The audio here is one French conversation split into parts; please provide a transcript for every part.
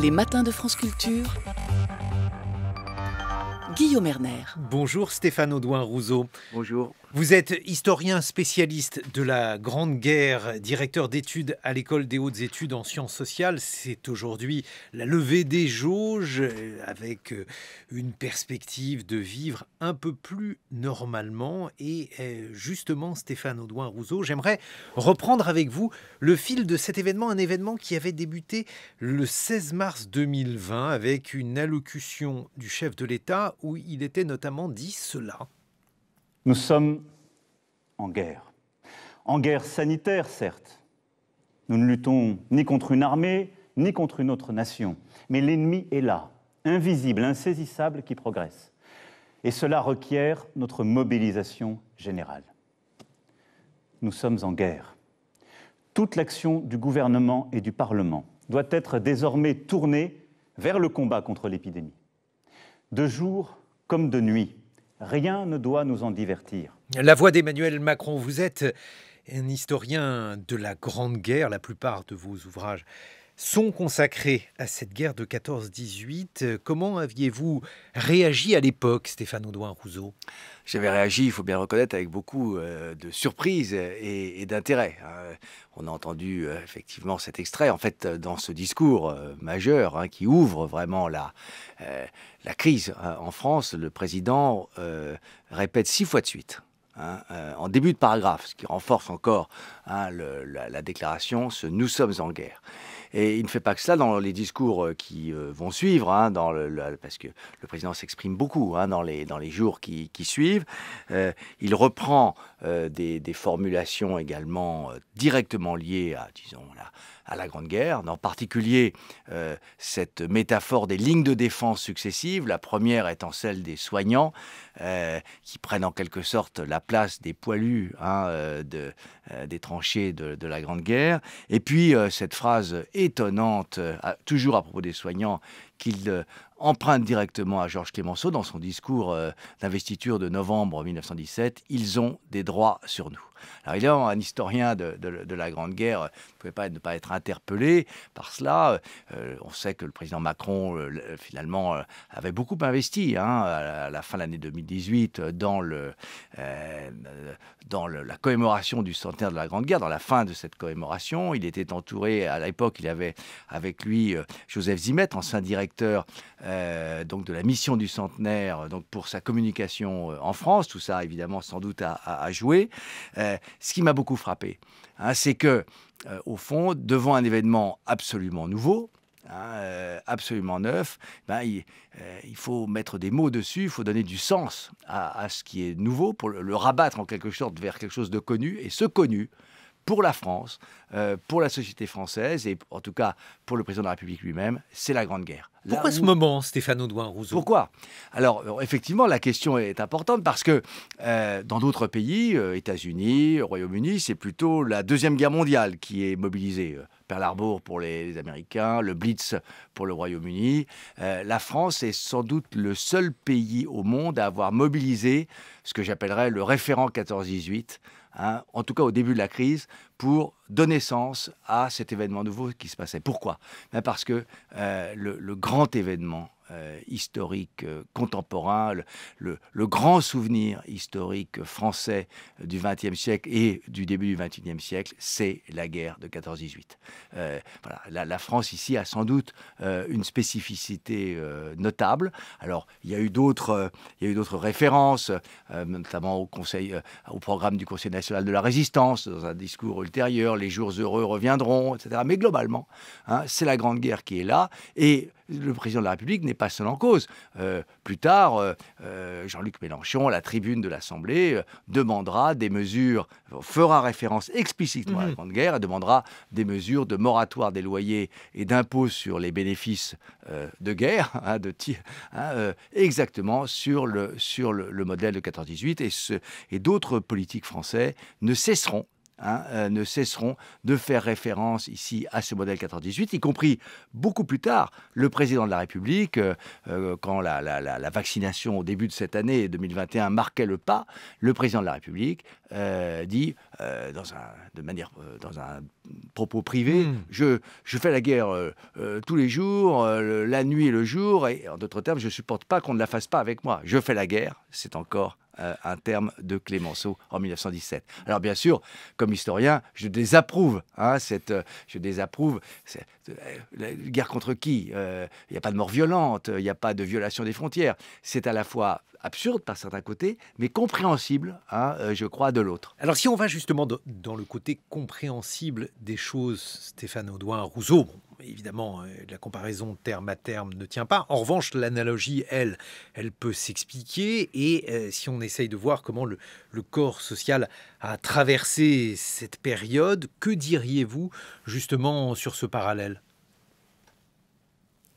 Les matins de France Culture. Guillaume Erner. Bonjour Stéphane Audouin-Rousseau. Bonjour. Vous êtes historien spécialiste de la Grande Guerre, directeur d'études à l'école des hautes études en sciences sociales. C'est aujourd'hui la levée des jauges euh, avec euh, une perspective de vivre un peu plus normalement. Et euh, justement, Stéphane Audouin Rousseau, j'aimerais reprendre avec vous le fil de cet événement, un événement qui avait débuté le 16 mars 2020 avec une allocution du chef de l'État où il était notamment dit cela. Nous sommes en guerre. En guerre sanitaire, certes. Nous ne luttons ni contre une armée, ni contre une autre nation. Mais l'ennemi est là, invisible, insaisissable, qui progresse. Et cela requiert notre mobilisation générale. Nous sommes en guerre. Toute l'action du gouvernement et du Parlement doit être désormais tournée vers le combat contre l'épidémie. De jour comme de nuit, Rien ne doit nous en divertir. La voix d'Emmanuel Macron, vous êtes un historien de la Grande Guerre, la plupart de vos ouvrages sont consacrés à cette guerre de 14-18. Euh, comment aviez-vous réagi à l'époque, Stéphane Audouin Rousseau J'avais réagi, il faut bien reconnaître, avec beaucoup euh, de surprise et, d'intérêt. Hein. On a entendu euh, effectivement cet extrait, en fait, dans ce discours majeur hein, qui ouvre vraiment la, crise hein, en France. Le président répète six fois de suite. en début de paragraphe, ce qui renforce encore la, la, déclaration, ce nous sommes en guerre. Et il ne fait pas que cela dans les discours euh, qui euh, vont suivre, hein, parce que le président s'exprime beaucoup hein, dans, les, dans les jours qui, qui suivent. Euh, il reprend des, des, formulations également directement liées à, disons, la, à la Grande Guerre, en particulier euh, cette métaphore des lignes de défense successives, la première étant celle des soignants, euh, qui prennent en quelque sorte la place des poilus hein, euh, des tranchées de, de, la Grande Guerre, et puis cette phrase étonnante, toujours à propos des soignants, qu'il emprunte directement à Georges Clémenceau dans son discours d'investiture de novembre 1917, ils ont des droits sur nous. Alors évidemment, un historien de, la Grande Guerre euh, ne pouvait pas ne pas être interpellé par cela. Euh, euh, on sait que le président Macron, finalement, avait beaucoup investi hein, à la fin de l'année 2018 dans, dans la commémoration du centenaire de la Grande Guerre, dans la fin de cette commémoration. Il était entouré, à l'époque, il avait avec lui Joseph Zimet, ancien directeur donc de la mission du centenaire donc pour sa communication en France. Tout ça, évidemment, sans doute a joué. à euh, ce qui m'a beaucoup frappé, hein, c'est que, euh, au fond, devant un événement absolument nouveau, hein, euh, absolument neuf, ben, il, faut mettre des mots dessus, il faut donner du sens à, ce qui est nouveau pour le, rabattre en quelque sorte vers quelque chose de connu. Et ce connu, pour la France, euh, pour la société française et en tout cas pour le président de la République lui-même, c'est la Grande Guerre. Pourquoi ce moment, Stéphane Audouin-Rousseau Pourquoi Alors, euh, effectivement, la question est importante parce que euh, dans d'autres pays, États-Unis, Royaume-Uni, c'est plutôt la Deuxième Guerre mondiale qui est mobilisée. Pearl Harbor pour les, les Américains, le Blitz pour le Royaume-Uni. la France est sans doute le seul pays au monde à avoir mobilisé ce que j'appellerais le référent 14-18 Hein, en tout cas au début de la crise, pour donner sens à cet événement nouveau qui se passait. Pourquoi ben Parce que euh, le, grand événement euh, historique euh, contemporain, le, grand souvenir historique français du XXe siècle et du début du XXIe siècle, c'est la guerre de 14-18. Euh, la, France ici a sans doute une spécificité notable. Alors, il y a eu d'autres, il y eu d'autres références, notamment au Conseil, au programme du Conseil national de la résistance, dans un discours ultérieur, les jours heureux reviendront, etc. Mais globalement, hein, c'est la Grande Guerre qui est là et le président de la République n'est pas seul en cause. Euh, plus tard, euh, euh, Jean-Luc Mélenchon, à la tribune de l'Assemblée, demandera des mesures, fera référence explicitement à la mhm. Grande Guerre et demandera des mesures de moratoire des loyers et d'impôts sur les bénéfices de guerre, hein, hein, exactement sur le, sur modèle de 14-18. Et, et d'autres politiques français ne cesseront Hein, euh, ne cesseront de faire référence ici à ce modèle 98, y compris beaucoup plus tard, le président de la République, euh, euh, quand la, vaccination au début de cette année 2021 marquait le pas, le président de la République dit dans un, de manière dans un propos privé, hmm. je, fais la guerre tous les jours, la nuit et le jour, et en d'autres termes, je supporte pas qu'on ne la fasse pas avec moi. Je fais la guerre, c'est encore euh, un terme de Clémenceau en 1917. Alors bien sûr, comme historien, je désapprouve hein, cette, euh, je désapprouve euh, la guerre contre qui Il n'y a pas de mort violente, il n'y a pas de violation des frontières. C'est à la fois absurde par certains côtés, mais compréhensible, hein, je crois, de l'autre. Alors si on va justement dans le côté compréhensible des choses, Stéphane Audouin, Rousseau, évidemment, euh, la comparaison terme à terme ne tient pas. En revanche, l'analogie, elle, elle peut s'expliquer. Et euh, si on essaye de voir comment le, corps social a traversé cette période, que diriez-vous justement sur ce parallèle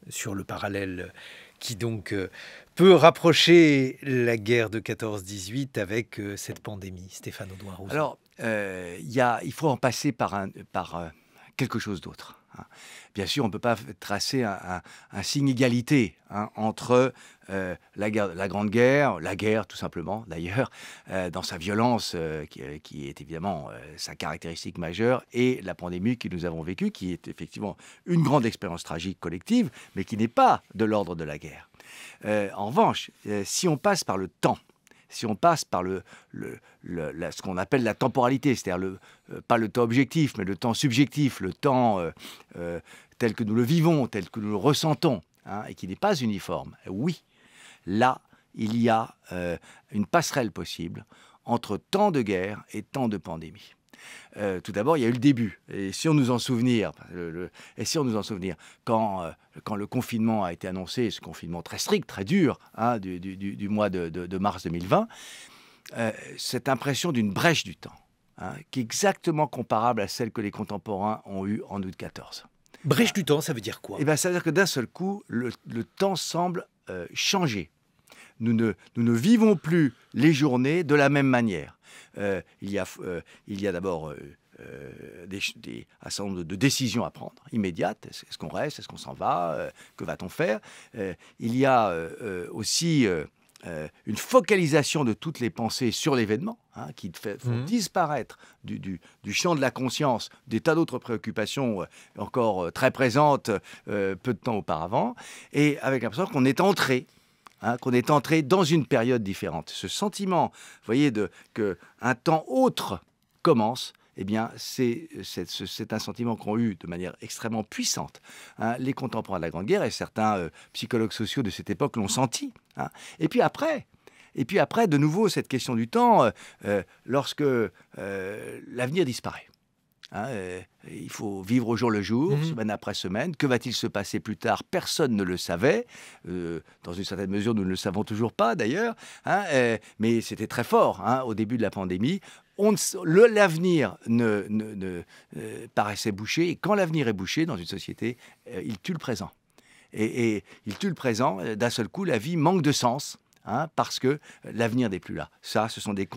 Sur le parallèle qui donc euh, peut rapprocher la guerre de 14-18 avec cette pandémie, Stéphane Audouin. Alors, il faut en passer par quelque chose d'autre. Hein. Bien sûr, on ne peut pas tracer un, signe égalité hein, entre euh, la, Grande Guerre, la guerre tout simplement d'ailleurs, euh, dans sa violence euh, qui, est évidemment sa caractéristique majeure, et la pandémie que nous avons vécue, qui est effectivement une grande expérience tragique collective, mais qui n'est pas de l'ordre de la guerre. en revanche, si on passe par le temps, si on passe par le, ce qu'on appelle la temporalité, c'est-à-dire euh, pas le temps objectif, mais le temps subjectif, le temps euh, euh, tel que nous le vivons, tel que nous le ressentons, hein, et qui n'est pas uniforme, oui, là, il y a une passerelle possible entre temps de guerre et temps de pandémie. Euh, tout d'abord, il y a eu le début. Et si on nous en souvenir, et si on nous en souvenir, euh, quand, le confinement a été annoncé, ce confinement très strict, très dur, hein, du, mois de, mars 2020, euh, cette impression d'une brèche du temps, hein, qui est exactement comparable à celle que les contemporains ont eue en août 14. Brèche du temps, ça veut dire quoi Eh bien, ça veut dire que d'un seul coup, le, temps semble changer. nous ne vivons plus les journées de la même manière. Euh, il y a, euh, il a d'abord euh, des, un certain de décisions à prendre immédiates. Est-ce qu'on reste Est-ce qu'on s'en va Que va-t-on faire Il y a aussi une focalisation de toutes les pensées sur l'événement, hein, qui fait, font mmh. disparaître du, champ de la conscience des tas d'autres préoccupations encore très présentes peu de temps auparavant, et avec l'impression qu'on est entré Hein, qu'on est entré dans une période différente. Ce sentiment, vous voyez, de, que un temps autre commence, eh bien, c'est un sentiment qu'ont eu de manière extrêmement puissante hein, les contemporains de la Grande Guerre et certains euh, psychologues sociaux de cette époque l'ont senti. Hein. Et puis après, et puis après, de nouveau, cette question du temps, euh, euh, lorsque l'avenir disparaît. Hein, euh, il faut vivre au jour le jour, mhm. semaine après semaine. Que va-t-il se passer plus tard Personne ne le savait. Euh, dans une certaine mesure, nous ne le savons toujours pas d'ailleurs. Hein, euh, mais c'était très fort hein, au début de la pandémie. L'avenir ne, ne, paraissait bouché. Et quand l'avenir est bouché dans une société, il tue le présent. et il tue le présent. D'un seul coup, la vie manque de sens. Hein, parce que euh, l'avenir n'est plus là. Ça, ce sont des,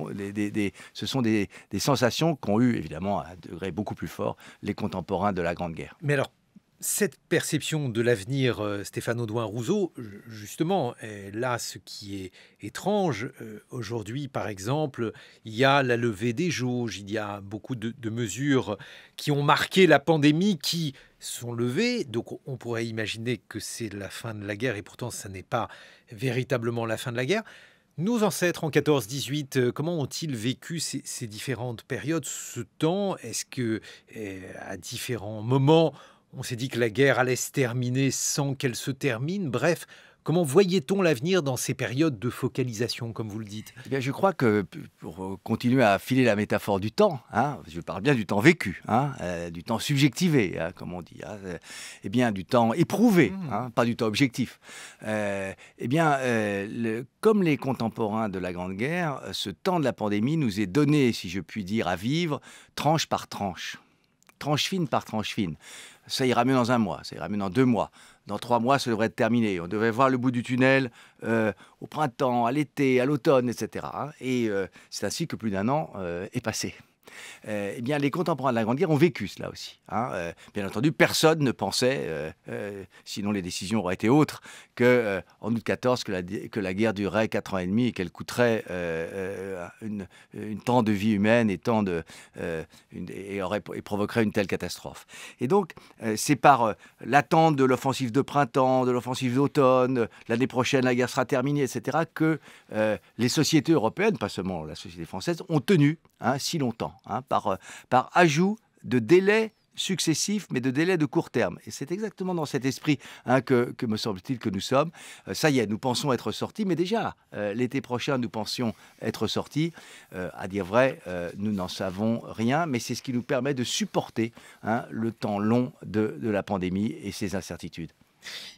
ce sont des, sensations qu'ont eu, évidemment, à un degré beaucoup plus fort, les contemporains de la Grande Guerre. Mais alors, cette perception de l'avenir, euh, Stéphane Audouin-Rousseau, justement, là, ce qui est étrange, euh, aujourd'hui, par exemple, il y a la levée des jauges, il y a beaucoup de mesures qui ont marqué la pandémie, qui sont levés. Donc on pourrait imaginer que c'est la fin de la guerre et pourtant ça n'est pas véritablement la fin de la guerre. Nos ancêtres en 14-18, euh, comment ont-ils vécu ces, ces, différentes périodes, ce temps Est-ce que euh, à différents moments, on s'est dit que la guerre allait se terminer sans qu'elle se termine Bref, Comment voyait-on l'avenir dans ces périodes de focalisation, comme vous le dites eh bien, Je crois que, pour euh, continuer à filer la métaphore du temps, hein, je parle bien du temps vécu, hein, euh, du temps subjectivé, hein, comme on dit, hein, euh, eh bien, du temps éprouvé, mmh. hein, pas du temps objectif. eh bien, comme les contemporains de la Grande Guerre, ce temps de la pandémie nous est donné, si je puis dire, à vivre tranche par tranche tranche fine par tranche fine ça ira mieux dans un mois, ça ira mieux dans deux mois. Dans trois mois, ça devrait être terminé. On devrait voir le bout du tunnel euh, au printemps, à l'été, à l'automne, etc. Et hein. euh, c'est ainsi que plus d'un an euh, est passé. Euh, eh bien, les contemporains de la Grande Guerre ont vécu cela aussi. Hein. Euh, bien entendu, personne ne pensait, euh, sinon les décisions auraient été autres, qu'en en août 14 que la, que la guerre durerait 4 ans et demi et qu'elle coûterait une, tant de vie humaine et et provoquerait une telle catastrophe. Et donc, c'est par l'attente de l'offensive de printemps, de l'offensive d'automne, l'année prochaine la guerre sera terminée, etc., que les sociétés européennes, pas seulement la société française, ont tenu Hein, si longtemps, hein, par, euh, par ajout de délais successifs, mais de délais de court terme. Et c'est exactement dans cet esprit hein, que, que, me semble-t-il, que nous sommes. Euh, ça y est, nous pensons être sortis, mais déjà, euh, l'été prochain, nous pensions être sortis. à dire vrai, nous n'en savons rien, mais c'est ce qui nous permet de supporter le temps long de, la pandémie et ses incertitudes.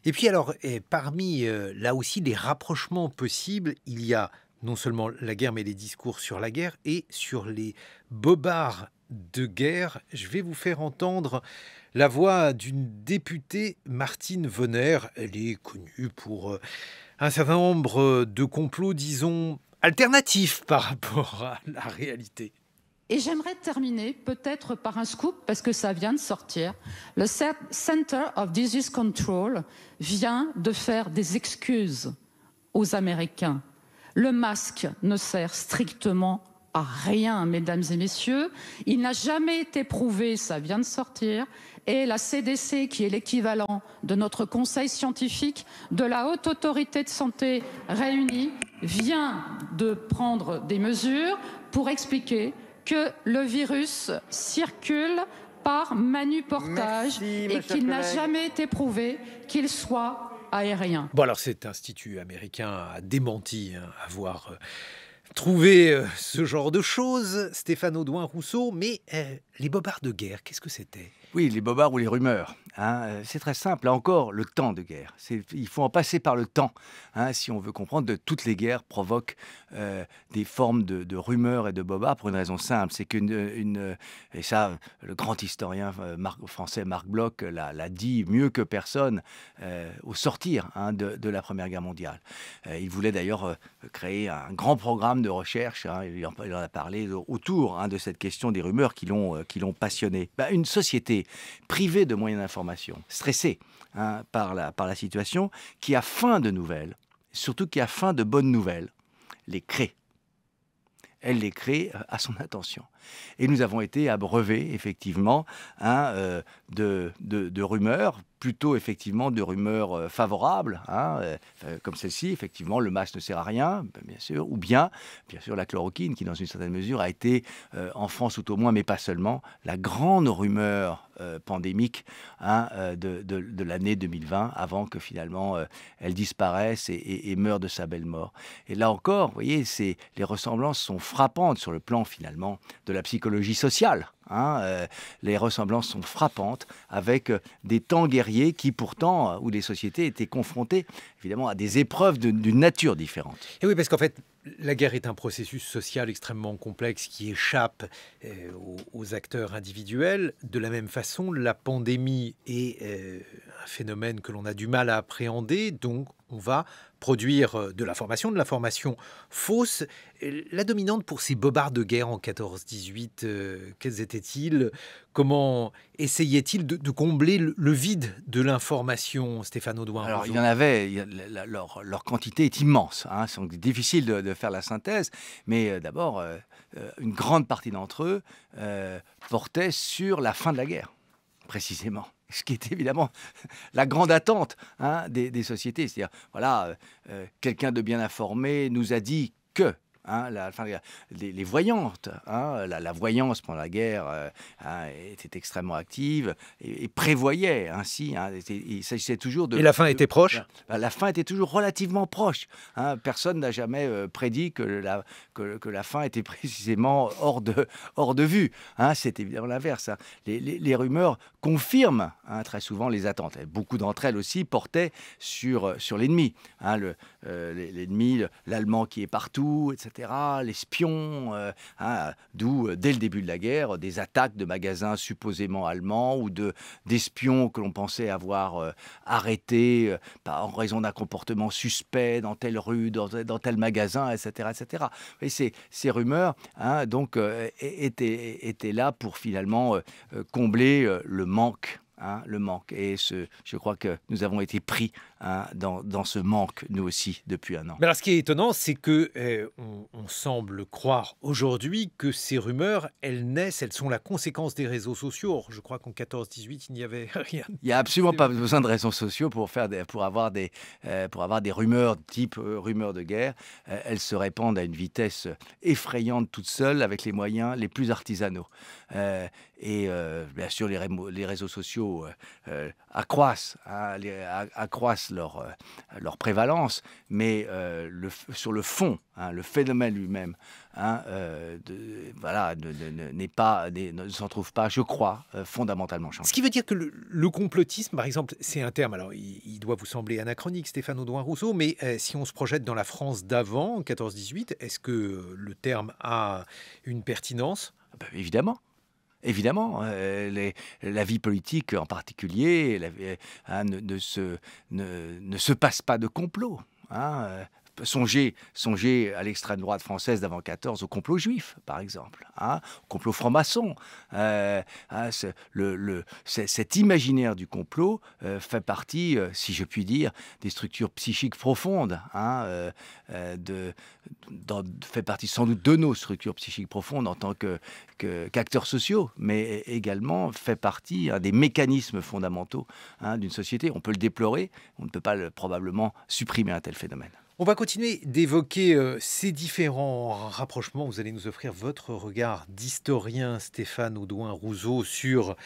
Et puis alors, parmi là aussi les rapprochements possibles, il y a non seulement la guerre, mais les discours sur la guerre et sur les bobards de guerre. Je vais vous faire entendre la voix d'une députée, Martine Vonner. Elle est connue pour euh, un certain nombre euh, de complots, disons, alternatifs par rapport à la réalité. Et j'aimerais terminer peut-être par un scoop parce que ça vient de sortir. Le Center of Disease Control vient de faire des excuses aux Américains le masque ne sert strictement à rien, mesdames et messieurs. Il n'a jamais été prouvé, ça vient de sortir. Et la CDC, qui est l'équivalent de notre conseil scientifique, de la haute autorité de santé réunie, vient de prendre des mesures pour expliquer que le virus circule par manuportage et qu'il n'a jamais été prouvé qu'il soit aérien. Bon, alors cet institut américain a démenti hein, avoir. Euh, trouvé euh, ce genre de choses, Stéphane Audouin Rousseau, mais euh, les bobards de guerre, qu'est-ce que c'était oui, les bobards ou les rumeurs. Hein, euh, c'est très simple. Là encore, le temps de guerre. Il faut en passer par le temps hein, si on veut comprendre. De, toutes les guerres provoquent euh, des formes de, rumeurs et de bobards pour une raison simple. C'est qu'une. Une, et ça, le grand historien euh, français Marc Bloch l'a dit mieux que personne au sortir hein, de, la Première Guerre mondiale. il voulait d'ailleurs créer un grand programme de recherche. il, en, a parlé autour de cette question des rumeurs qui l'ont passionné. Bah, une société privé de moyens d'information, stressé hein, par, la, situation, qui a faim de nouvelles, surtout qui a faim de bonnes nouvelles, les crée elle les crée euh, à son attention. Et nous avons été abreuvés, effectivement, hein, euh, de, rumeurs plutôt effectivement de rumeurs euh, favorables, hein, euh, euh, comme celle-ci, effectivement, le masque ne sert à rien, ben, bien sûr, ou bien, bien sûr, la chloroquine, qui dans une certaine mesure a été, en France tout au moins, mais pas seulement, la grande rumeur pandémique hein, de, de, l'année 2020, avant que finalement elle disparaisse et, et, meure de sa belle mort. Et là encore, vous voyez, les ressemblances sont frappantes sur le plan finalement de la psychologie sociale. Hein, euh, les ressemblances sont frappantes avec euh, des temps guerriers qui pourtant, euh, où les sociétés étaient confrontées évidemment à des épreuves d'une nature différente. Et oui, parce qu'en fait, la guerre est un processus social extrêmement complexe qui échappe aux, acteurs individuels. De la même façon, la pandémie est un phénomène que l'on a du mal à appréhender, donc on va produire euh, de l'information, de l'information fausse. La dominante pour ces bobards de guerre en 14-18, euh, quels étaient-ils Comment essayaient-ils de, combler le, vide de l'information, Stéphane Audouin Alors, il y en avait, leur, quantité est immense. Hein, c'est difficile de, faire la synthèse, mais euh, d'abord, une grande partie d'entre eux portait sur la fin de la guerre, précisément. ce qui est évidemment la grande attente hein, des, sociétés. C'est-à-dire, voilà, euh, euh, quelqu'un de bien informé nous a dit que, Hein, la, fin les, voyantes, hein, la, voyance pendant la guerre euh, hein, était extrêmement active et, prévoyait ainsi. il s'agissait toujours de. Et la fin était proche. Bah, la, fin était toujours relativement proche. personne n'a jamais euh, prédit que la que, la fin était précisément hors de hors de vue. C'est évidemment l'inverse. Les, rumeurs confirment très souvent les attentes. beaucoup d'entre elles aussi portaient sur sur l'ennemi. le, euh, l'ennemi, l'Allemand qui est partout, etc., l'espion, euh, hein, d'où, euh, dès le début de la guerre, des attaques de magasins supposément allemands ou d'espions que l'on pensait avoir arrêtés en raison d'un comportement suspect dans telle rue, dans, tel magasin, etc. etc. Et ces, ces rumeurs hein, donc, étaient, étaient, là pour finalement combler le manque le manque. Et ce, je crois que nous avons été pris hein, dans, ce manque, nous aussi, depuis un an. Mais alors, ce qui est étonnant, c'est que eh, on, semble croire aujourd'hui que ces rumeurs, elles naissent, elles sont la conséquence des réseaux sociaux. Or, je crois qu'en 14-18, il n'y avait rien. Il n'y a absolument pas besoin de réseaux sociaux pour, faire pour, avoir, des, pour avoir des euh, rumeurs type euh, rumeurs de guerre. Euh, elles se répandent à une vitesse effrayante toute seule avec les moyens les plus artisanaux. Euh, et euh, bien sûr, les, les réseaux sociaux euh, hein, accroissent, leur, leur prévalence, mais le, sur le fond, hein, le phénomène lui-même, hein, voilà, n'est pas, ne s'en trouve pas, je crois, fondamentalement changé. Ce qui veut dire que le, complotisme, par exemple, c'est un terme, alors il, doit vous sembler anachronique, Stéphane Audouin-Rousseau, mais si on se projette dans la France d'avant, 14-18, est-ce que le terme a une pertinence ah ben, Évidemment. Évidemment, hein, euh, la vie politique en particulier hein, ne, se, passe pas de complot. Hein, euh, Songez, songer à l'extrême droite française d'avant 14, au complot juif, par exemple, hein, au complot franc-maçon. Euh, hein, cet imaginaire du complot euh, fait partie, euh, si je puis dire, des structures psychiques profondes, hein, de, fait partie sans doute de nos structures psychiques profondes en tant que, qu'acteurs sociaux, mais également fait partie des mécanismes fondamentaux hein, d'une société. On peut le déplorer, on ne peut pas probablement supprimer un tel phénomène. On va continuer d'évoquer euh, ces différents rapprochements. Vous allez nous offrir votre regard d'historien Stéphane Audouin-Rousseau sur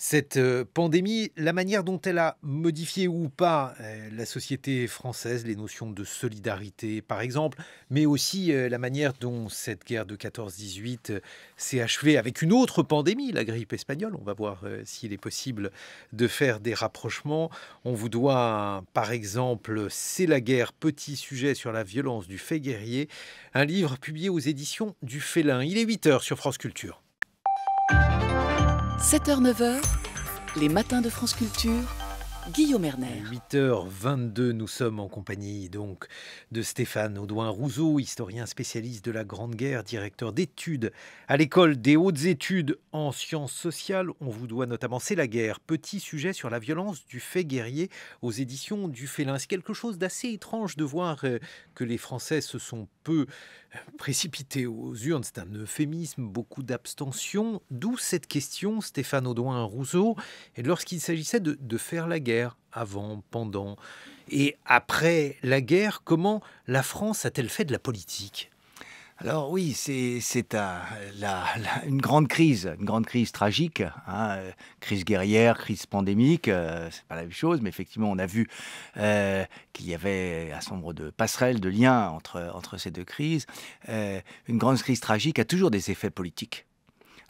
cette euh, pandémie, la manière dont elle a modifié ou pas euh, la société française, les notions de solidarité par exemple, mais aussi euh, la manière dont cette guerre de 14-18 s'est achevée avec une autre pandémie, la grippe espagnole. On va voir s'il est possible de faire des rapprochements. On vous doit par exemple C'est la guerre, petit sujet sur la violence du fait guerrier, un livre publié aux éditions du Félin. Il est 8h sur France Culture. 7h-9h, les matins de France Culture, Guillaume Erner. 8h22, nous sommes en compagnie donc de Stéphane Audouin Rousseau, historien spécialiste de la Grande Guerre, directeur d'études à l'école des hautes études en sciences sociales. On vous doit notamment C'est la guerre, petit sujet sur la violence du fait guerrier aux éditions du Félin. C'est quelque chose d'assez étrange de voir euh, que les Français se sont peu précipité aux urnes, c'est un euphémisme, beaucoup d'abstention, d'où cette question, Stéphane Audouin-Rousseau, et lorsqu'il s'agissait de faire la guerre, avant, pendant et après la guerre, comment la France a-t-elle fait de la politique alors oui, c'est une grande crise, une grande crise tragique, hein. crise guerrière, crise pandémique, euh, c'est pas la même chose, mais effectivement on a vu euh, qu'il y avait un nombre de passerelles, de liens entre, ces deux crises. Euh, une grande crise tragique a toujours des effets politiques.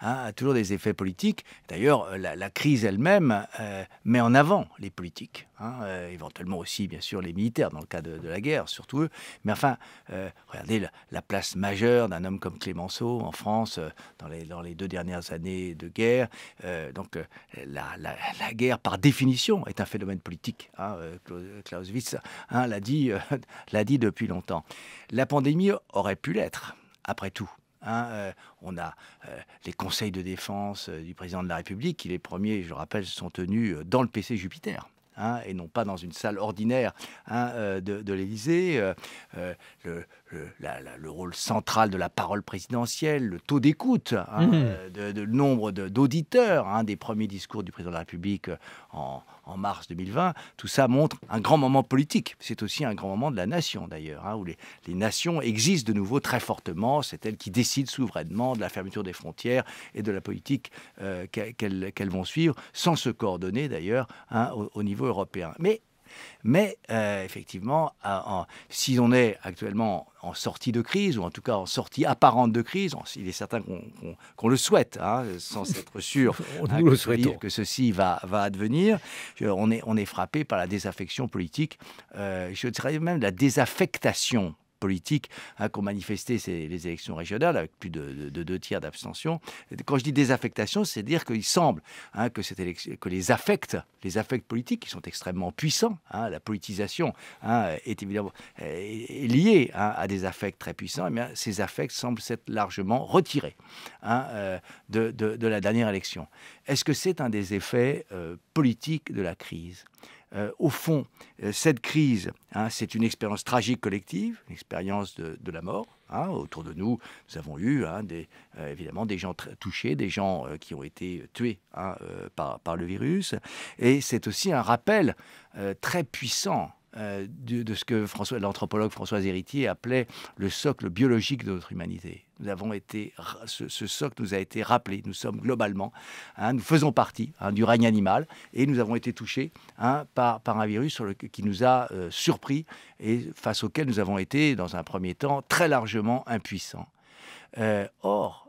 Hein, a toujours des effets politiques. D'ailleurs, euh, la, crise elle-même euh, met en avant les politiques, hein, euh, éventuellement aussi, bien sûr, les militaires dans le cas de, la guerre, surtout eux. Mais enfin, regardez la, place majeure d'un homme comme Clémenceau en France dans les, deux dernières années de guerre. donc, la, guerre, par définition, est un phénomène politique. Hein, Clausewitz hein, l'a dit depuis longtemps. La pandémie aurait pu l'être, après tout. Hein, euh, on a euh, les conseils de défense euh, du président de la République, qui les premiers, je le rappelle, sont tenus dans le PC Jupiter. Hein, et non pas dans une salle ordinaire hein, de, de l'Élysée le, rôle central de la parole présidentielle, le taux d'écoute, le hein, mhm. euh, nombre d'auditeurs des premiers discours du président de la République euh, en, mars 2020, tout ça montre un grand moment politique. C'est aussi un grand moment de la nation d'ailleurs, hein, où les, nations existent de nouveau très fortement. C'est elles qui décident souverainement de la fermeture des frontières et de la politique euh, qu'elles vont suivre, sans se coordonner d'ailleurs hein, au niveau européen. Mais mais euh, effectivement, si on est actuellement en sortie de crise, ou en tout cas en sortie apparente de crise, il est certain qu'on le souhaite, hein, sans être sûr hein, que, que, ceci va, advenir, on est, frappé par la désaffection politique, euh, je dirais même la désaffectation politiques hein, qu'ont manifesté ces, les élections régionales avec plus de, deux tiers d'abstention. Quand je dis désaffectation, c'est dire qu'il semble hein, que, que les affects, les affects politiques qui sont extrêmement puissants, hein, la politisation est évidemment liée à des affects très puissants, et eh bien ces affects semblent s'être largement retirés euh, de, de, la dernière élection. Est-ce que c'est un des effets euh, politiques de la crise euh, au fond, euh, cette crise, hein, c'est une expérience tragique collective, une expérience de, la mort. Hein. autour de nous, nous avons eu hein, euh, évidemment des gens touchés, des gens qui ont été tués par, le virus. Et c'est aussi un rappel très puissant euh, de, ce que l'anthropologue Françoise Héritier appelait le socle biologique de notre humanité. Nous avons été, ce, socle nous a été rappelé. Nous sommes globalement, hein, nous faisons partie hein, du règne animal et nous avons été touchés hein, par, un virus qui nous a euh, surpris et face auquel nous avons été, dans un premier temps, très largement impuissants. Euh, or,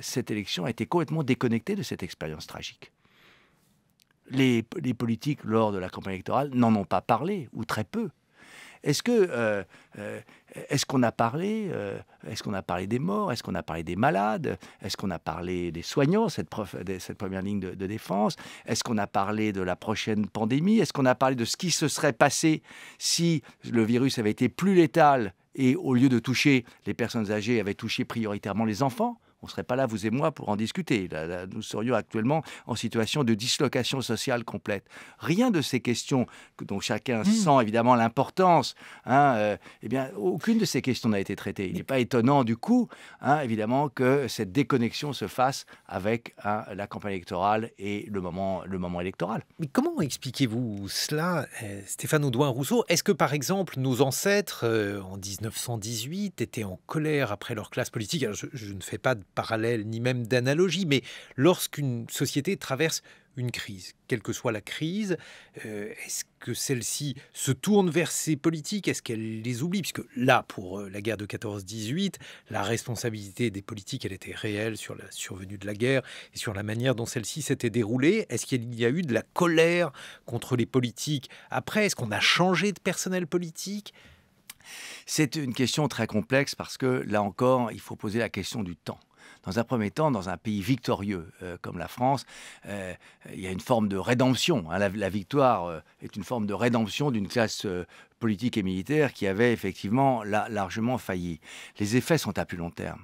cette élection a été complètement déconnectée de cette expérience tragique les, politiques, lors de la campagne électorale, n'en ont pas parlé, ou très peu. Est-ce que euh, euh, est-ce qu'on a parlé euh, est-ce qu'on a parlé des morts Est-ce qu'on a parlé des malades Est-ce qu'on a parlé des soignants cette, première ligne de, de défense Est-ce qu'on a parlé de la prochaine pandémie Est-ce qu'on a parlé de ce qui se serait passé si le virus avait été plus létal et au lieu de toucher les personnes âgées, avait touché prioritairement les enfants on ne serait pas là, vous et moi, pour en discuter. nous serions actuellement en situation de dislocation sociale complète. Rien de ces questions dont chacun hmm. sent évidemment l'importance, hein, euh, eh bien, aucune de ces questions n'a été traitée. Il n'est pas étonnant du coup, hein, évidemment, que cette déconnexion se fasse avec hein, la campagne électorale et le moment, le moment électoral. Mais comment expliquez-vous cela, euh, Stéphane Audouin-Rousseau Est-ce que, par exemple, nos ancêtres, euh, en 1918, étaient en colère après leur classe politique je, je ne fais pas de parallèle ni même d'analogie, mais lorsqu'une société traverse une crise, quelle que soit la crise, euh, est-ce que celle-ci se tourne vers ses politiques Est-ce qu'elle les oublie Puisque là, pour euh, la guerre de 14-18, la responsabilité des politiques, elle était réelle sur la survenue de la guerre et sur la manière dont celle-ci s'était déroulée. Est-ce qu'il y a eu de la colère contre les politiques après Est-ce qu'on a changé de personnel politique C'est une question très complexe parce que là encore, il faut poser la question du temps dans un premier temps, dans un pays victorieux euh, comme la France, euh, il y a une forme de rédemption. Hein. La, victoire euh, est une forme de rédemption d'une classe politique et militaire qui avait effectivement largement failli. Les effets sont à plus long terme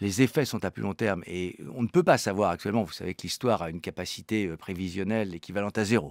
les effets sont à plus long terme et on ne peut pas savoir actuellement. Vous savez que l'histoire a une capacité prévisionnelle équivalente à zéro.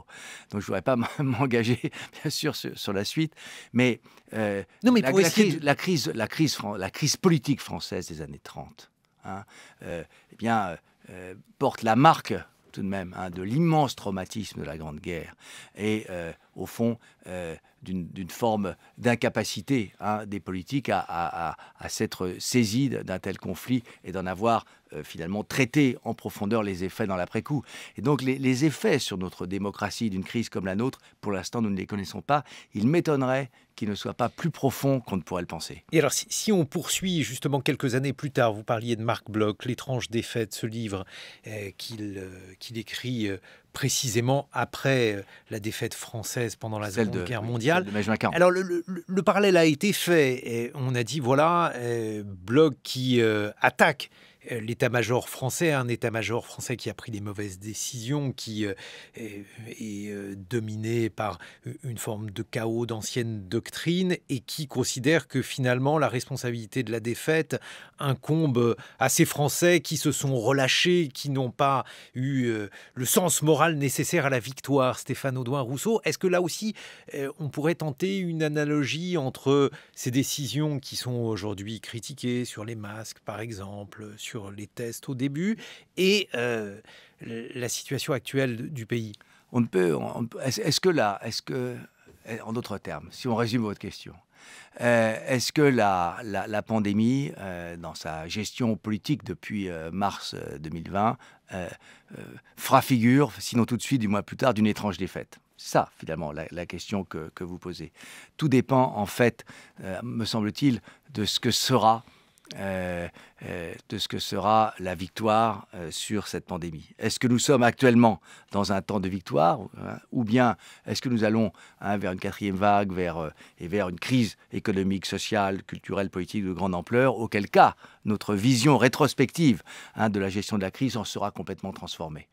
Donc je ne voudrais pas m'engager, bien sûr, sur, la suite. Mais, la, crise, la, crise, la crise politique française des années 30 Hein, euh, eh bien, euh, euh, porte la marque tout de même hein, de l'immense traumatisme de la Grande Guerre. Et au fond, euh, d'une forme d'incapacité hein, des politiques à, s'être saisis d'un tel conflit et d'en avoir euh, finalement traité en profondeur les effets dans l'après-coup. Et donc les, effets sur notre démocratie d'une crise comme la nôtre, pour l'instant, nous ne les connaissons pas. Il m'étonnerait qu'ils ne soient pas plus profonds qu'on ne pourrait le penser. Et alors, si, on poursuit justement quelques années plus tard, vous parliez de Marc Bloch, L'étrange défaite, ce livre euh, qu'il qu'il écrit précisément après euh, la défaite française pendant la Seconde Guerre mondiale. Alors le, parallèle a été fait. Et on a dit voilà, euh, bloc qui euh, attaque euh, l'état-major français, un état-major français qui a pris des mauvaises décisions, qui euh, est, euh, dominé par une forme de chaos d'anciennes doctrines, et qui considère que finalement la responsabilité de la défaite incombe à ces Français qui se sont relâchés, qui n'ont pas eu le sens moral nécessaire à la victoire. Stéphane Audouin Rousseau, est-ce que là aussi on pourrait tenter une analogie entre ces décisions qui sont aujourd'hui critiquées sur les masques par exemple, sur les tests au début et euh, la situation actuelle du pays On ne peut. Est-ce que là, est-ce que, eh, en d'autres termes, si on résume votre question, euh, Est-ce que la, pandémie, euh, dans sa gestion politique depuis mars 2020, fera figure, sinon tout de suite, du moins plus tard, d'une étrange défaite ça, finalement, la, question que, vous posez. Tout dépend, en fait, me semble-t-il, de ce que sera euh, euh, de ce que sera la victoire euh, sur cette pandémie. Est-ce que nous sommes actuellement dans un temps de victoire hein, ou bien est-ce que nous allons hein, vers une quatrième vague vers, et vers une crise économique, sociale, culturelle, politique de grande ampleur, auquel cas notre vision rétrospective hein, de la gestion de la crise en sera complètement transformée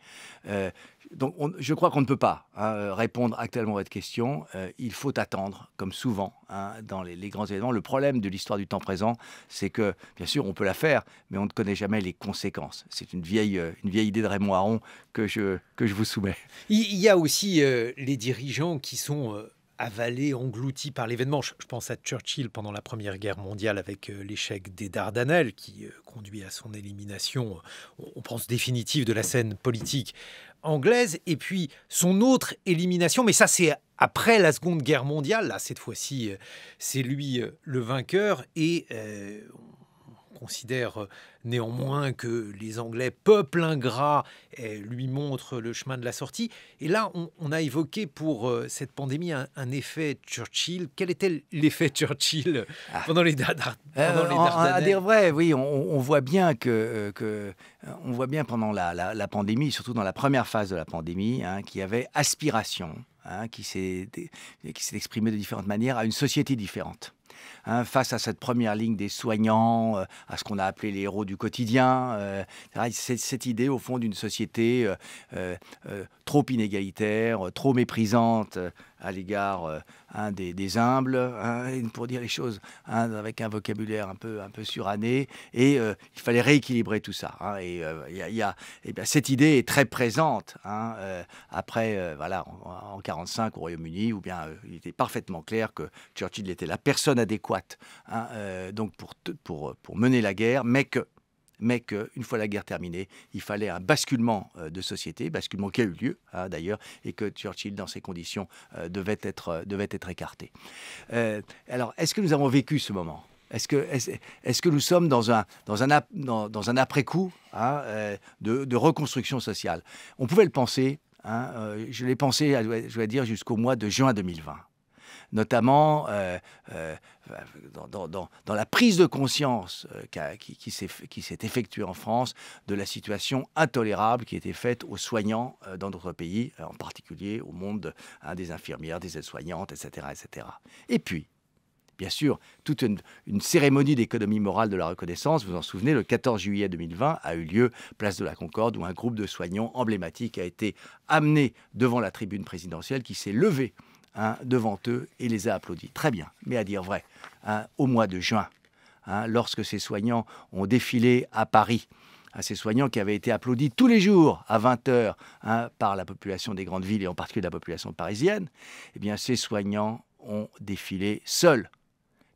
donc, je crois qu'on ne peut pas hein, répondre actuellement à votre question. Euh, il faut attendre, comme souvent hein, dans les, grands événements. Le problème de l'histoire du temps présent, c'est que, bien sûr, on peut la faire, mais on ne connaît jamais les conséquences. C'est une vieille, euh, une vieille idée de Raymond Aron que je, que je vous soumets. Il y a aussi euh, les dirigeants qui sont... avalés, engloutis par l'événement. Je pense à Churchill pendant la Première Guerre mondiale avec l'échec des Dardanelles qui conduit à son élimination, on pense définitive, de la scène politique anglaise, et puis son autre élimination, mais ça c'est après la Seconde Guerre mondiale, là cette fois-ci euh, c'est lui euh, le vainqueur, et euh, considère euh, néanmoins que les Anglais, peuple ingrat, eh, lui montrent le chemin de la sortie. Et là, on, a évoqué pour euh, cette pandémie un, effet Churchill. Quel était l'effet Churchill ah. pendant les, euh, dire vrai, oui, on, voit bien que, que, on voit bien pendant la, pandémie, surtout dans la première phase de la pandémie, hein, qu'il y avait aspiration, hein, qui s'est exprimé de différentes manières à une société différente. Hein, face à cette première ligne des soignants, euh, à ce qu'on a appelé les héros du quotidien. Euh, c'est cette idée, au fond, d'une société euh, trop inégalitaire, trop méprisante à l'égard des, humbles, hein, pour dire les choses hein, avec un vocabulaire un peu, un peu suranné. Et il fallait rééquilibrer tout ça. et, eh cette idée est très présente. après, voilà, en, 1945 au Royaume-Uni, où bien il était parfaitement clair que Churchill était la personne adéquate, hein, euh, donc pour, pour, pour mener la guerre, mais que mais qu'une fois la guerre terminée, il fallait un basculement euh, de société, basculement qui a eu lieu hein, d'ailleurs, et que Churchill, dans ces conditions, euh, devait, être, devait être écarté. alors, est-ce que nous avons vécu ce moment est-ce que, est-ce, que nous sommes dans un, dans un, dans, dans un après-coup hein, de, reconstruction sociale On pouvait le penser, je l'ai pensé, je vais dire, jusqu'au mois de juin 2020 notamment euh, euh, dans, la prise de conscience euh, qui, s'est effectuée en France de la situation intolérable qui était faite aux soignants dans d'autres pays, en particulier au monde hein, des infirmières, des aides-soignantes, etc., etc. Et puis, bien sûr, toute une, cérémonie d'économie morale de la reconnaissance, vous en souvenez, le 14 juillet 2020 a eu lieu place de la Concorde où un groupe de soignants emblématiques a été amené devant la tribune présidentielle qui s'est levée Hein, devant eux et les a applaudis. Très bien, mais à dire vrai, hein, au mois de juin, hein, lorsque ces soignants ont défilé à Paris, à ces soignants qui avaient été applaudis tous les jours à 20h par la population des grandes villes et en particulier la population parisienne, eh bien ces soignants ont défilé seuls.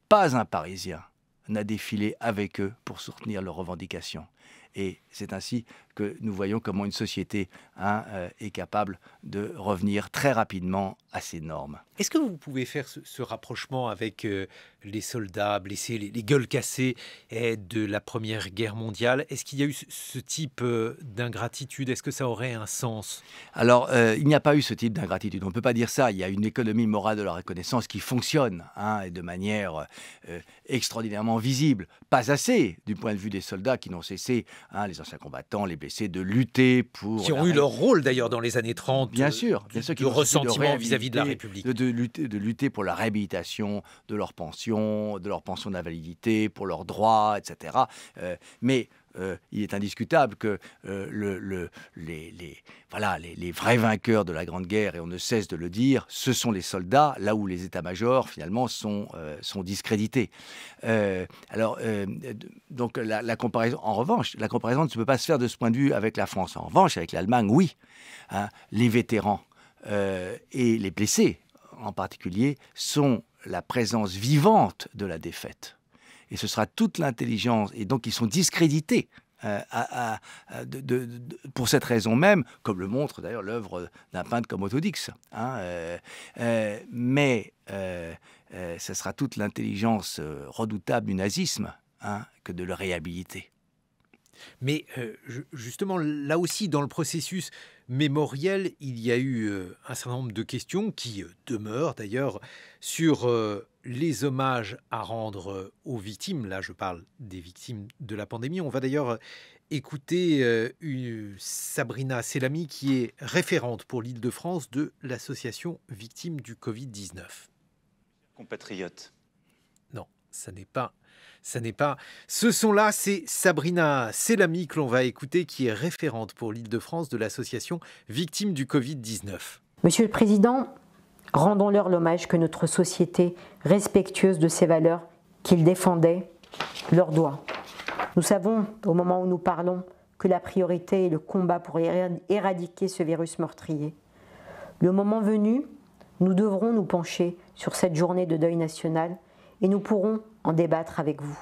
Pas un Parisien n'a défilé avec eux pour soutenir leurs revendications. Et c'est ainsi que nous voyons comment une société hein, euh, est capable de revenir très rapidement à ses normes. Est-ce que vous pouvez faire ce, rapprochement avec euh, les soldats blessés, les, gueules cassées eh, de la Première Guerre mondiale Est-ce qu'il y a eu ce, type euh, d'ingratitude Est-ce que ça aurait un sens Alors, il n'y a pas eu ce type d'ingratitude. On ne peut pas dire ça. Il y a une économie morale de la reconnaissance qui fonctionne hein, et de manière extraordinairement visible. Pas assez du point de vue des soldats qui n'ont cessé, hein, les anciens combattants, les c'est de lutter pour. Qui ont eu leur rôle d'ailleurs dans les années 30. Bien sûr, euh, bien sûr. qui ressentiment vis-à-vis de la République. De, lutter, de lutter pour la réhabilitation de leurs pensions, de leurs pensions d'invalidité, pour leurs droits, etc. Euh, mais euh, il est indiscutable que euh, les, vrais vainqueurs de la Grande Guerre, et on ne cesse de le dire, ce sont les soldats, là où les états-majors, finalement, sont, euh, discrédités. alors, donc, la, comparaison, en revanche, la comparaison ne peut pas se faire de ce point de vue avec la France. En revanche, avec l'Allemagne, oui. Hein, les vétérans et les blessés, en particulier, sont la présence vivante de la défaite et ce sera toute l'intelligence. Et donc, ils sont discrédités. Euh, pour cette raison même, comme le montre d'ailleurs l'œuvre d'un peintre comme Autodix. Hein, euh, euh, mais ce sera toute l'intelligence redoutable du nazisme hein, que de le réhabiliter. Mais euh, justement, là aussi, dans le processus mémoriel, il y a eu euh, un certain nombre de questions qui euh, demeurent d'ailleurs sur les hommages à rendre aux victimes. Là, je parle des victimes de la pandémie. On va d'ailleurs écouter Sabrina Selami, qui est référente pour l'île de France de l'association Victimes du Covid-19. Compatriotes. Non, ça n'est pas n'est pas ce sont là c'est Sabrina C'est Selami que l'on va écouter, qui est référente pour l'Île-de-France de l'association Victimes du Covid-19. Monsieur le Président, rendons-leur l'hommage que notre société, respectueuse de ces valeurs qu'ils défendaient, leur doit. Nous savons, au moment où nous parlons, que la priorité est le combat pour éradiquer ce virus meurtrier. Le moment venu, nous devrons nous pencher sur cette journée de deuil national et nous pourrons en débattre avec vous.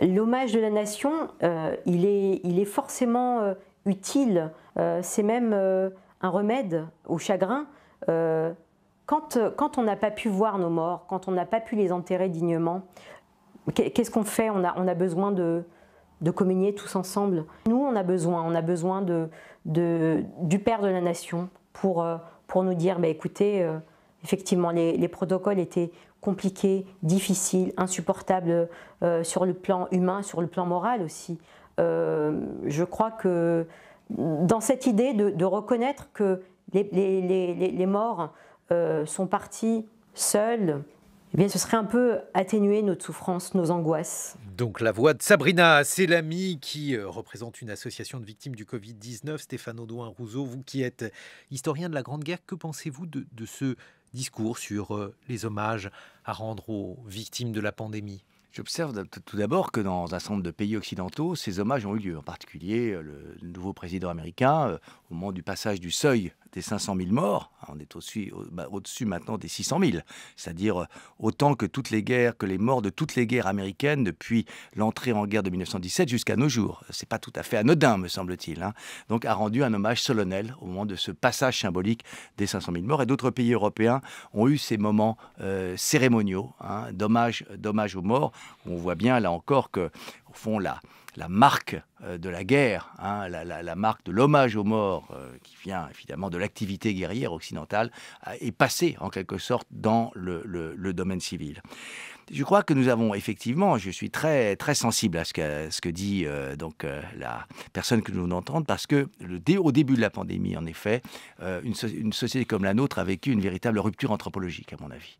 L'hommage de la nation, euh, il, est, il, est, forcément euh, utile, euh, c'est même un remède au chagrin. Quand, quand, on n'a pas pu voir nos morts, quand on n'a pas pu les enterrer dignement, qu'est-ce qu'on fait on a, on a, besoin de, de communier tous ensemble. Nous, on a besoin, on a besoin de, du père de la nation pour, pour nous dire, bah, écoutez, effectivement, les, protocoles étaient compliqué, difficile, insupportable euh, sur le plan humain, sur le plan moral aussi. Euh, je crois que dans cette idée de, reconnaître que les, morts euh, sont partis seuls, eh bien, ce serait un peu atténuer notre souffrance, nos angoisses. Donc la voix de Sabrina Selami qui représente une association de victimes du Covid-19. Stéphane Audouin-Rousseau, vous qui êtes historien de la Grande Guerre, que pensez-vous de, de ce discours sur euh, les hommages à rendre aux victimes de la pandémie J'observe tout d'abord que dans un certain nombre de pays occidentaux, ces hommages ont eu lieu, en particulier euh, le nouveau président américain, euh, au moment du passage du seuil des 500 000 morts, hein, on est au-dessus bah, maintenant des 600 000, c'est-à-dire euh, autant que toutes les guerres, que les morts de toutes les guerres américaines depuis l'entrée en guerre de 1917 jusqu'à nos jours. Ce n'est pas tout à fait anodin, me semble-t-il. Hein. Donc a rendu un hommage solennel au moment de ce passage symbolique des 500 000 morts. Et d'autres pays européens ont eu ces moments euh, cérémoniaux, hein, d'hommage aux morts. On voit bien là encore que, au fond, là la marque euh, de la guerre, hein, la, marque de l'hommage aux morts, euh, qui vient évidemment de l'activité guerrière occidentale, est passée en quelque sorte dans le domaine civil. Je crois que nous avons effectivement, je suis très, très sensible à ce que, ce que dit euh, donc, euh, la personne que nous entendons, parce que le, au début de la pandémie, en effet, euh, une, société comme la nôtre a vécu une véritable rupture anthropologique, à mon avis.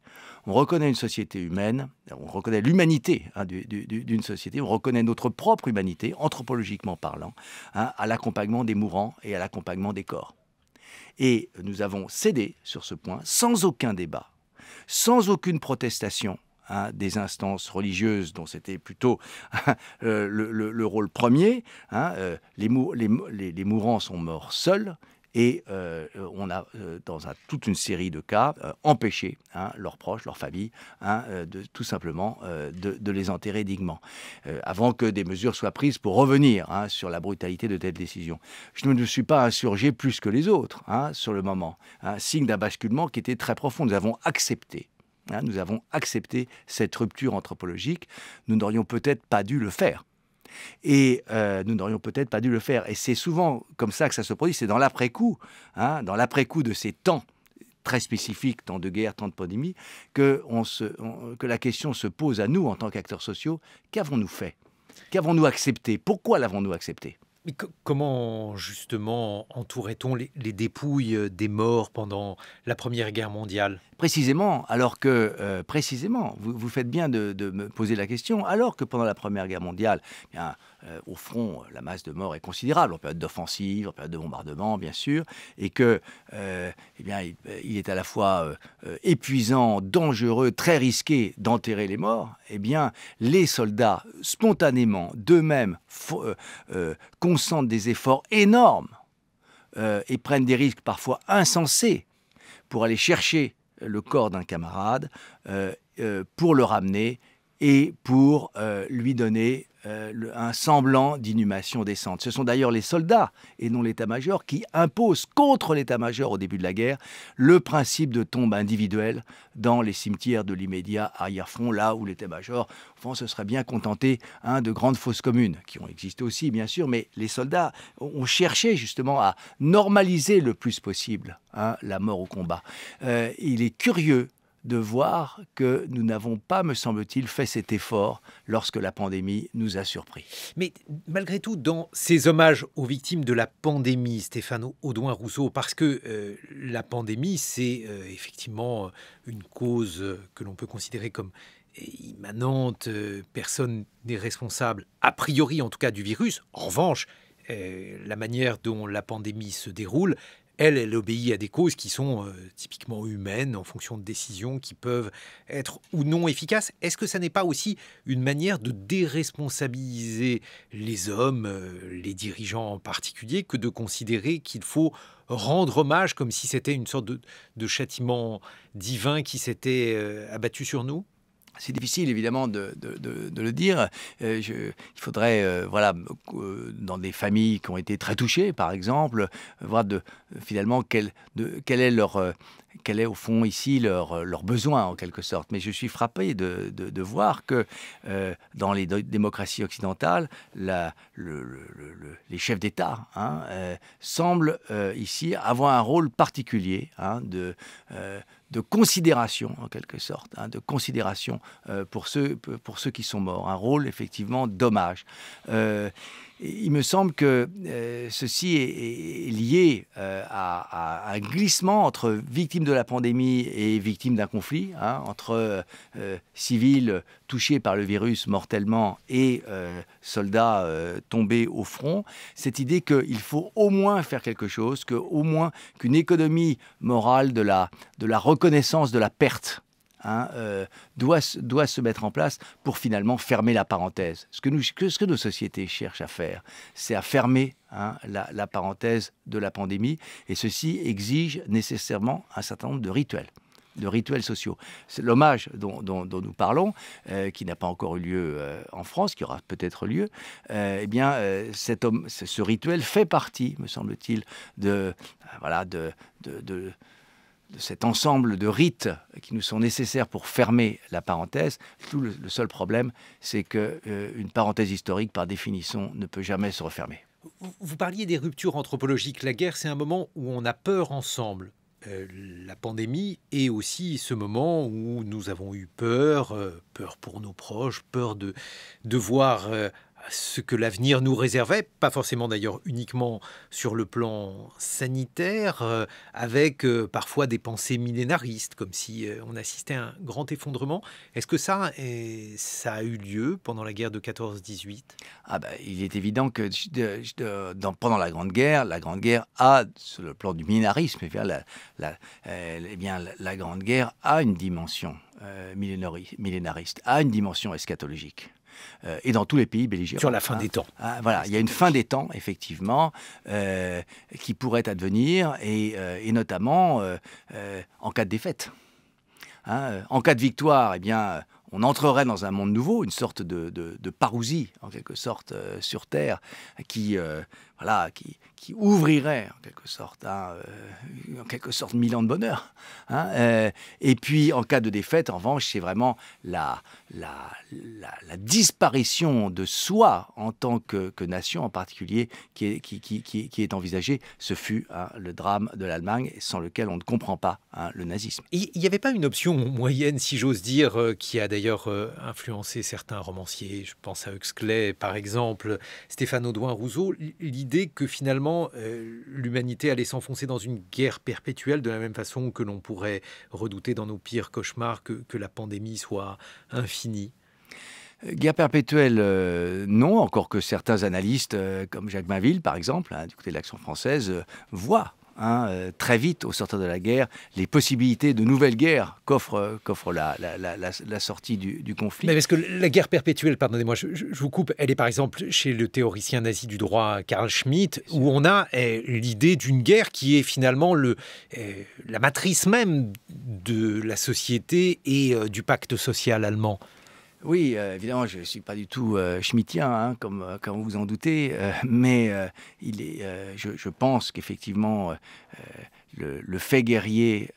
On reconnaît une société humaine, on reconnaît l'humanité hein, d'une société, on reconnaît notre propre humanité, anthropologiquement parlant, hein, à l'accompagnement des mourants et à l'accompagnement des corps. Et nous avons cédé sur ce point sans aucun débat, sans aucune protestation, des instances religieuses, dont c'était plutôt euh, le, rôle premier. Hein, euh, les, mourants sont morts seuls, et euh, on a, dans toute une série de cas, empêché hein, leurs proches, leurs familles, hein, de, tout simplement de, les enterrer dignement, avant que des mesures soient prises pour revenir sur la brutalité de telles décisions. Je ne me suis pas insurgé plus que les autres sur le moment, un signe d'un basculement qui était très profond. Nous avons accepté Hein, nous avons accepté cette rupture anthropologique. Nous n'aurions peut-être pas dû le faire. Et euh, nous n'aurions peut-être pas dû le faire. Et c'est souvent comme ça que ça se produit. C'est dans l'après-coup, hein, dans l'après-coup de ces temps très spécifiques, temps de guerre, temps de pandémie, que, que la question se pose à nous en tant qu'acteurs sociaux. Qu'avons-nous fait Qu'avons-nous accepté Pourquoi l'avons-nous accepté comment justement entourait-on les, dépouilles euh, des morts pendant la Première Guerre mondiale Précisément, alors que, euh, précisément, vous, faites bien de, de, me poser la question, alors que pendant la Première Guerre mondiale, bien, euh, au front, euh, la masse de morts est considérable en période d'offensive, en période de bombardement, bien sûr, et que, euh, eh bien, il, est à la fois épuisant, dangereux, très risqué d'enterrer les morts. Eh bien, les soldats, spontanément, d'eux-mêmes, consentent des efforts énormes et prennent des risques parfois insensés pour aller chercher le corps d'un camarade, pour le ramener et pour lui donner euh, un semblant d'inhumation décente. Ce sont d'ailleurs les soldats et non l'état-major qui imposent contre l'état-major au début de la guerre le principe de tombe individuelle dans les cimetières de l'immédiat arrière-front, là où l'état-major, enfin, se serait bien contenté hein, de grandes fosses communes, qui ont existé aussi bien sûr, mais les soldats ont cherché justement à normaliser le plus possible hein, la mort au combat. Euh, il est curieux de voir que nous n'avons pas, me semble-t-il, fait cet effort lorsque la pandémie nous a surpris. Mais malgré tout, dans ces hommages aux victimes de la pandémie, Stéphano Audouin Rousseau, parce que euh, la pandémie, c'est euh, effectivement euh, une cause que l'on peut considérer comme immanente, personne n'est responsable, a priori en tout cas, du virus. En revanche, la manière dont la pandémie se déroule, elle, elle obéit à des causes qui sont euh, typiquement humaines en fonction de décisions qui peuvent être ou non efficaces. Est-ce que ça n'est pas aussi une manière de déresponsabiliser les hommes, euh, les dirigeants en particulier, que de considérer qu'il faut rendre hommage comme si c'était une sorte de, châtiment divin qui s'était euh, abattu sur nous c'est difficile évidemment de, le dire. Euh, il faudrait, euh, voilà, euh, dans des familles qui ont été très touchées, par exemple, voir de, finalement quel, est leur, quel est au fond ici leur, leur besoin en quelque sorte. Mais je suis frappé de, voir que dans les démocraties occidentales, les chefs d'État hein, semblent ici avoir un rôle particulier hein, de, de considération, en quelque sorte, hein, de considération euh, pour, ceux, pour ceux qui sont morts, un rôle effectivement d'hommage. Euh, il me semble que euh, ceci est, lié euh, à, un glissement entre victimes de la pandémie et victime d'un conflit, hein, entre euh, civils touchés par le virus mortellement et soldats tombés au front. Cette idée qu'il faut au moins faire quelque chose, qu'au moins qu'une économie morale de la reconnaissance de la perte hein, euh, doit, doit se mettre en place pour finalement fermer la parenthèse. Ce que, nous, que, ce que nos sociétés cherchent à faire, c'est à fermer hein, la, parenthèse de la pandémie, et ceci exige nécessairement un certain nombre de rituels de rituels sociaux. C'est l'hommage dont, dont, nous parlons, euh, qui n'a pas encore eu lieu euh, en France, qui aura peut-être lieu, eh bien, cet homme, ce rituel fait partie, me semble-t-il, de, voilà, de, de, de de cet ensemble de rites qui nous sont nécessaires pour fermer la parenthèse. le, seul problème, c'est que euh, une parenthèse historique, par définition, ne peut jamais se refermer. Vous parliez des ruptures anthropologiques. La guerre, c'est un moment où on a peur ensemble. Euh, la pandémie est aussi ce moment où nous avons eu peur, euh, peur pour nos proches, peur de, de voir ce que l'avenir nous réservait, pas forcément d'ailleurs uniquement sur le plan sanitaire, euh, avec euh, parfois des pensées millénaristes, comme si euh, on assistait à un grand effondrement. Est-ce que ça, ça a eu lieu pendant la guerre de 14-18 ah bah, Il est évident que pendant la Grande Guerre, la Grande Guerre a, sur le plan du millénarisme, et eh eh la, la Grande Guerre a une dimension millénariste, a une dimension eschatologique. Euh, et dans tous les pays belligérants. Sur la ah, fin des temps. Ah, voilà, il y a une fin des temps, effectivement, euh, qui pourrait advenir, et, euh, notamment en cas de défaite. Hein, en cas de victoire, eh bien, on entrerait dans un monde nouveau, une sorte de, parousie, en quelque sorte, sur Terre, qui, voilà, qui, qui ouvrirait en quelque sorte, hein, euh, en quelque sorte mille ans de bonheur. Hein, euh, et puis en cas de défaite, en revanche, c'est vraiment la, la, la, disparition de soi en tant que, nation en particulier qui est, qui, qui, qui est envisagée. Ce fut hein, le drame de l'Allemagne sans lequel on ne comprend pas le nazisme. Il n'y avait pas une option moyenne, si j'ose dire, euh, qui a d'ailleurs influencé certains romanciers. Je pense à Huxley, par exemple, Stéphane Audouin-Rousseau. L'idée que finalement euh, l'humanité allait s'enfoncer dans une guerre perpétuelle de la même façon que l'on pourrait redouter dans nos pires cauchemars que, la pandémie soit infinie euh, Guerre perpétuelle, euh, non, encore que certains analystes, comme Jacques Mainville par exemple, hein, du côté de l'action française, voient Hein, euh, très vite au sortir de la guerre les possibilités de nouvelles guerres qu'offre euh, la, sortie du, conflit. Mais est-ce que la guerre perpétuelle, pardonnez-moi, je, vous coupe, elle est par exemple chez le théoricien nazi du droit Karl Schmitt, où on a eh, l'idée d'une guerre qui est finalement eh, la matrice même de la société et euh, du pacte social allemand. Oui, euh, évidemment, je ne suis pas du tout euh, schmittien, hein, comme, euh, comme vous en doutez, mais je, pense qu'effectivement, le, fait guerrier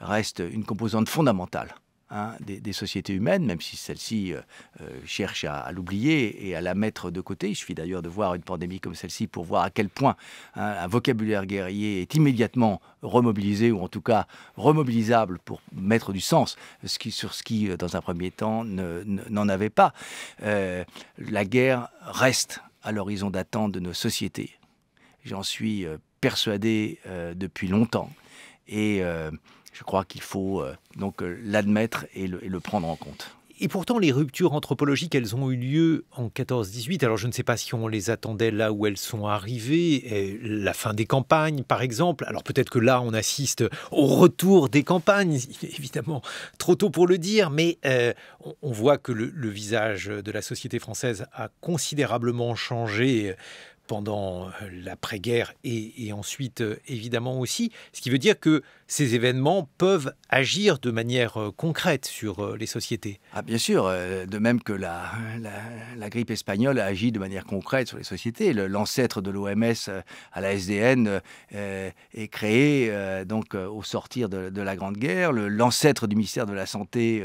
reste une composante fondamentale Hein, des, sociétés humaines, même si celle ci euh, euh, cherche à, l'oublier et à la mettre de côté. Il suffit d'ailleurs de voir une pandémie comme celle-ci pour voir à quel point hein, un vocabulaire guerrier est immédiatement remobilisé, ou en tout cas remobilisable pour mettre du sens ce sur ce qui, euh, dans un premier temps, n'en avait pas. la guerre reste à l'horizon d'attente de nos sociétés. J'en suis persuadé depuis longtemps. Et je crois qu'il faut euh, donc euh, l'admettre et, le prendre en compte. Et pourtant, les ruptures anthropologiques, elles ont eu lieu en 14-18. Alors, je ne sais pas si on les attendait là où elles sont arrivées. La fin des campagnes, par exemple. Alors, peut-être que là, on assiste au retour des campagnes. évidemment trop tôt pour le dire, mais euh, on voit que le, visage de la société française a considérablement changé pendant l'après-guerre et, ensuite évidemment aussi, ce qui veut dire que ces événements peuvent agir de manière euh, concrète sur euh, les sociétés. Ah, bien sûr, euh, de même que la, grippe espagnole a agi de manière concrète sur les sociétés. L'ancêtre de l'OMS à la SDN est créé donc au sortir de, la Grande Guerre. L'ancêtre du ministère de la Santé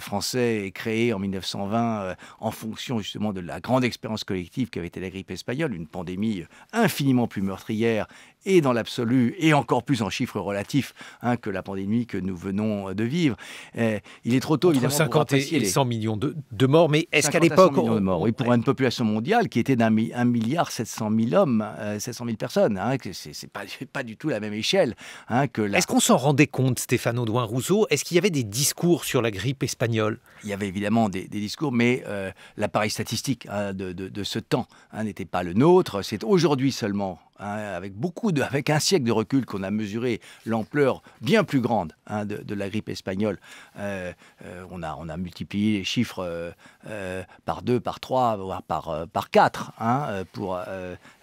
français est créé en 1920 en fonction justement de la grande expérience collective qu'avait été la grippe espagnole, une pandémie infiniment plus meurtrière et dans l'absolu, et encore plus en chiffres relatifs hein, que la pandémie que nous venons euh, de vivre. Eh, il est trop tôt, Entre évidemment. 50 et 100 millions de, morts, mais est-ce qu'à l'époque. Oui, pour une population mondiale qui était d'un milliard 700 000 hommes, 700 euh, 000 personnes, hein, c'est pas, pas du tout la même échelle hein, que la... Est-ce qu'on s'en rendait compte, Stéphane Audouin-Rousseau Est-ce qu'il y avait des discours sur la grippe espagnole Il y avait évidemment des, discours, mais euh, l'appareil statistique hein, de, de, ce temps n'était pas le nôtre. C'est aujourd'hui seulement Hein, avec beaucoup de, avec un siècle de recul qu'on a mesuré l'ampleur bien plus grande hein, de, la grippe espagnole. Euh, euh, on, a, on a multiplié les chiffres euh, par deux, par trois, voire par, par quatre hein, pour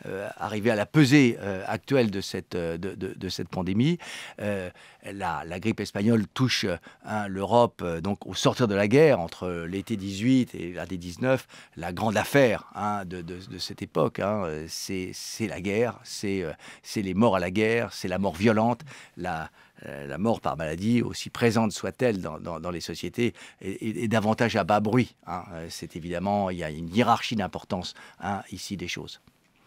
euh, arriver à la pesée euh, actuelle de cette, euh, de, cette pandémie. La, grippe espagnole touche hein, l'Europe, donc au sortir de la guerre, entre l'été 18 et l'été 19, la grande affaire hein, de, cette époque, hein, c'est la guerre, c'est les morts à la guerre, c'est la mort violente, la, mort par maladie, aussi présente soit-elle dans, les sociétés, et davantage à bas bruit. C'est évidemment, il y a une hiérarchie d'importance ici des choses.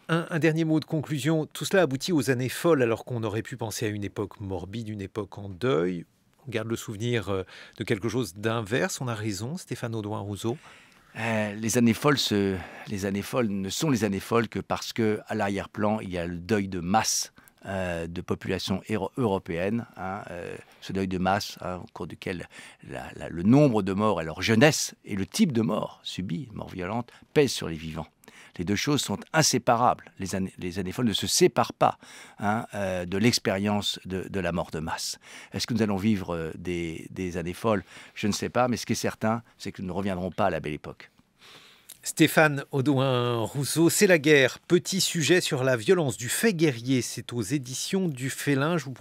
Un, dernier mot de conclusion. Tout cela aboutit aux années folles, alors qu'on aurait pu penser à une époque morbide, une époque en deuil. On garde le souvenir euh, de quelque chose d'inverse. On a raison, Stéphane Audouin Rousseau. Euh, les années folles, les années folles ne sont les années folles que parce que à l'arrière-plan il y a le deuil de masse euh, de population européenne, hein, ce deuil de masse hein, au cours duquel le nombre de morts et leur jeunesse et le type de mort subie, mort violente, pèse sur les vivants. Les deux choses sont inséparables. Les, années, les années folles ne se séparent pas hein, euh, de l'expérience de, la mort de masse. Est-ce que nous allons vivre euh, des, années folles Je ne sais pas, mais ce qui est certain, c'est que nous ne reviendrons pas à la belle époque. Stéphane Audouin-Rousseau, C'est la guerre, petit sujet sur la violence du fait guerrier. C'est aux éditions du Félin. Je vous